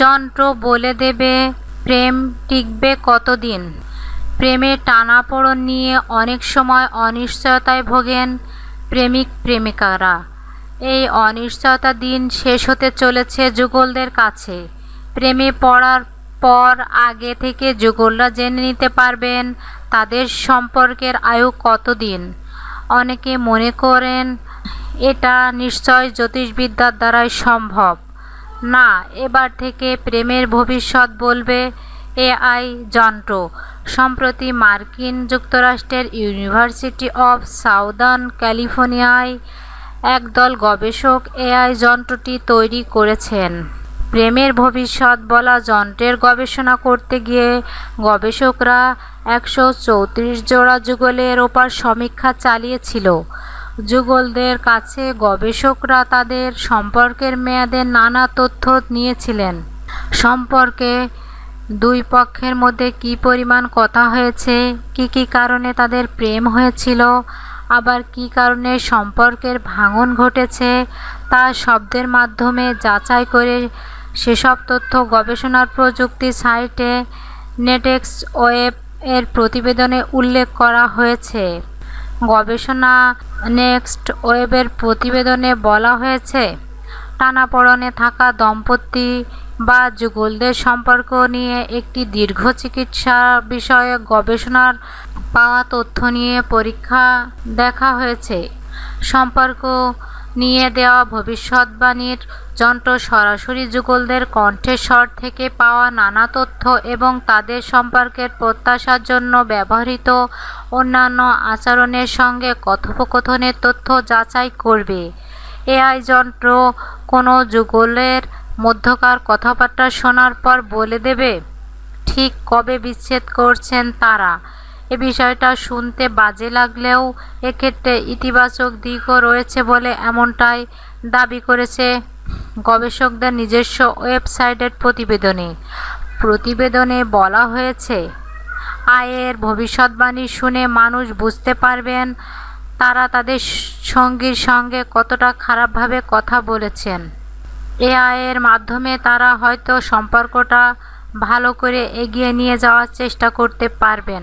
যন্ত্র বলে দেবে প্রেম টিকবে কতদিন প্রেমের টানাপোড়ন নিয়ে অনেক সময় অনিশ্চয়তায় ভোগেন প্রেমিক প্রেমিকারা এই অনিশ্চয়তা দিন শেষ হতে চলেছে যুগলদের কাছে প্রেমে পড়ার পর আগে থেকে যুগলরা জেনে নিতে পারবেন তাদের সম্পর্কের আয়ু কতদিন অনেকে মনে করেন এটা নিশ্চয় জ্যোতিষবিদ্যার দ্বারাই সম্ভব না এবার থেকে প্রেমের ভবিষ্যৎ বলবে এআই যন্ত্র সম্প্রতি মার্কিন যুক্তরাষ্ট্রের ইউনিভার্সিটি অব সাউদার্ন ক্যালিফোর্নিয়ায় একদল গবেষক এআই যন্ত্রটি তৈরি করেছেন প্রেমের ভবিষ্যৎ বলা যন্ত্রের গবেষণা করতে গিয়ে গবেষকরা একশো চৌত্রিশ জোড়া যুগলের ওপর সমীক্ষা চালিয়েছিল যুগলদের কাছে গবেষকরা তাদের সম্পর্কের মেয়াদের নানা তথ্য নিয়েছিলেন সম্পর্কে দুই পক্ষের মধ্যে কি পরিমাণ কথা হয়েছে কি কি কারণে তাদের প্রেম হয়েছিল আবার কি কারণে সম্পর্কের ভাঙন ঘটেছে তা শব্দের মাধ্যমে যাচাই করে সেসব তথ্য গবেষণার প্রযুক্তি সাইটে নেটেক্স ওয়েব এর প্রতিবেদনে উল্লেখ করা হয়েছে গবেষণা নেক্সট ওয়েবের প্রতিবেদনে বলা হয়েছে টানাপড়নে থাকা দম্পতি বা যুগলদের সম্পর্ক নিয়ে একটি দীর্ঘ চিকিৎসা বিষয়ক গবেষণার পাওয়া তথ্য নিয়ে পরীক্ষা দেখা হয়েছে সম্পর্ক নিয়ে দেওয়া ভবিষ্যৎবাণীর যন্ত্র সরাসরি যুগলদের স্বর থেকে পাওয়া নানা তথ্য এবং তাদের সম্পর্কের প্রত্যাশার জন্য ব্যবহৃত অন্যান্য আচরণের সঙ্গে কথোপকথনের তথ্য যাচাই করবে এআই যন্ত্র কোনো যুগলের মধ্যকার কথাবার্তা শোনার পর বলে দেবে ঠিক কবে বিচ্ছেদ করছেন তারা এ বিষয়টা শুনতে বাজে লাগলেও এক্ষেত্রে ইতিবাচক দিকও রয়েছে বলে এমনটাই দাবি করেছে গবেষকদের নিজস্ব ওয়েবসাইটের প্রতিবেদনে প্রতিবেদনে বলা হয়েছে আয়ের ভবিষ্যৎবাণী শুনে মানুষ বুঝতে পারবেন তারা তাদের সঙ্গীর সঙ্গে কতটা খারাপভাবে কথা বলেছেন এ আয়ের মাধ্যমে তারা হয়তো সম্পর্কটা ভালো করে এগিয়ে নিয়ে যাওয়ার চেষ্টা করতে পারবেন